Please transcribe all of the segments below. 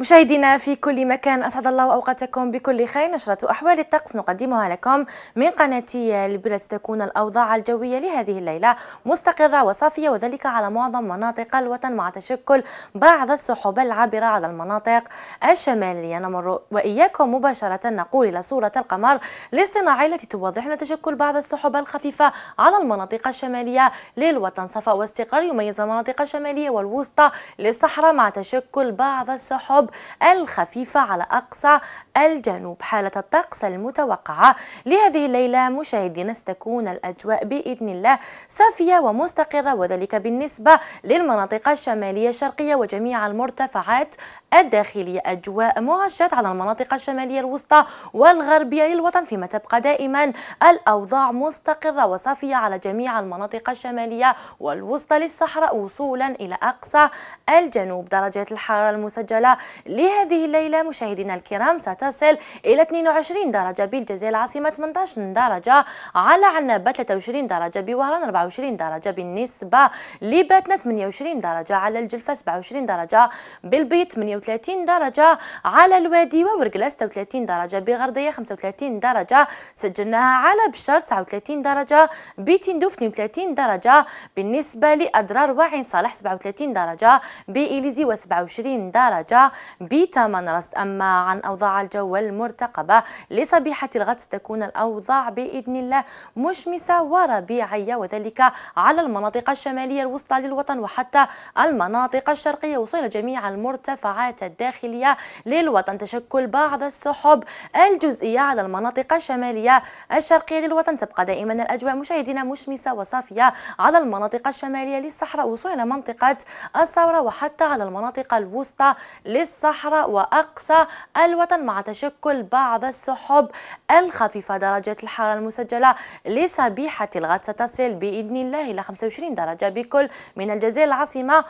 مشاهدينا في كل مكان أسعد الله أوقاتكم بكل خير نشرة أحوال الطقس نقدمها لكم من قناة البلاد تكون الأوضاع الجوية لهذه الليلة مستقرة وصافية وذلك على معظم مناطق الوطن مع تشكل بعض السحب العابرة على المناطق الشمالية نمر وإياكم مباشرة نقول إلى صورة القمر الاصطناعي التي توضح لنا تشكل بعض السحب الخفيفة على المناطق الشمالية للوطن صفاء واستقرار يميز المناطق الشمالية والوسطى للصحراء مع تشكل بعض السحب الخفيفة على أقصى الجنوب حالة الطقس المتوقعة لهذه الليلة مشاهدينا ستكون الأجواء بإذن الله صافية ومستقرة وذلك بالنسبة للمناطق الشمالية الشرقية وجميع المرتفعات الداخلية أجواء مهشة على المناطق الشمالية الوسطى والغربية للوطن فيما تبقى دائما الأوضاع مستقرة وصافية على جميع المناطق الشمالية والوسطى للصحراء وصولا إلى أقصى الجنوب درجة الحرارة المسجلة لهذه الليلة مشاهدينا الكرام ستصل إلى 22 درجة بالجزائر العاصمة 18 درجة على عنابة 23 درجة بوهران 24 درجة بالنسبة لباتنا 28 درجة على الجلفة 27 درجة بالبيت 28 36 درجة على الوادي وورقلة 36 درجة بغردية 35 درجة سجلناها على بشر 39 درجة بتندوف 32 درجة بالنسبة لأضرار وعين صالح 37 درجة بإليزي و27 درجة بثمن رست أما عن أوضاع الجو المرتقبة لصبيحة الغد ستكون الأوضاع بإذن الله مشمسة وربيعية وذلك على المناطق الشمالية الوسطى للوطن وحتى المناطق الشرقية وصول جميع المرتفعات الاتجاهات الداخلية للوطن تشكل بعض السحب الجزئية على المناطق الشمالية الشرقية للوطن تبقى دائما الأجواء مشاهدين مشمسة وصافية على المناطق الشمالية للصحراء وصولا إلى منطقة الثورة وحتى على المناطق الوسطى للصحراء وأقصى الوطن مع تشكل بعض السحب الخفيفة درجة الحرارة المسجلة لصبيحة الغد ستصل بإذن الله إلى 25 درجة بكل من الجزائر العاصمة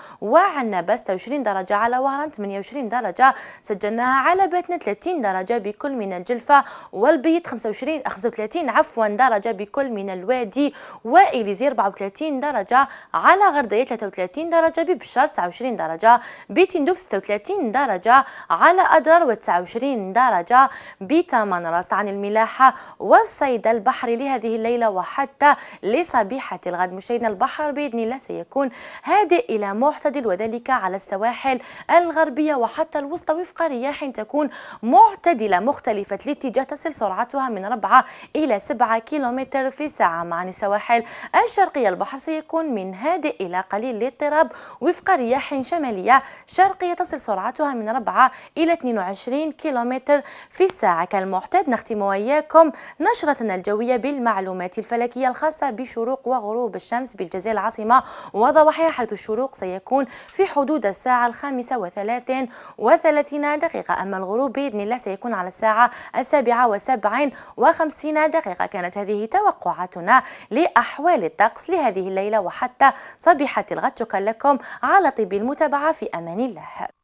بس 26 درجة على وهران 28 25 درجة سجلناها على بيتنا 30 درجة بكل من الجلفة والبيض 25 35 عفوا درجة بكل من الوادي وإليزي 34 درجة على غردية 33 درجة ببشار 29 درجة بتندوف 36 درجة على أضرار و29 درجة راس عن الملاحة والصيد البحري لهذه الليلة وحتى لصبيحة الغد مشاهدنا البحر بإذن الله سيكون هادئ إلى معتدل وذلك على السواحل الغربية وحتى الوسطى وفق رياح تكون معتدلة مختلفة الاتجاه تصل سرعتها من 4 إلى 7 كيلومتر في ساعة مع السواحل الشرقية البحر سيكون من هادئ إلى قليل الاضطراب وفق رياح شمالية شرقية تصل سرعتها من 4 إلى 22 كيلومتر في الساعة كالمعتاد نختم وإياكم نشرتنا الجوية بالمعلومات الفلكية الخاصة بشروق وغروب الشمس بالجزائر العاصمة وضواحيها حيث الشروق سيكون في حدود الساعة الخامسة وثلاثين ساعة وثلاثين دقيقة أما الغروب بإذن الله سيكون على الساعة السابعة وسبعين وخمسين دقيقة كانت هذه توقعاتنا لأحوال الطقس لهذه الليلة وحتى صبيحة الغد شكرا لكم على طيب المتابعة في أمان الله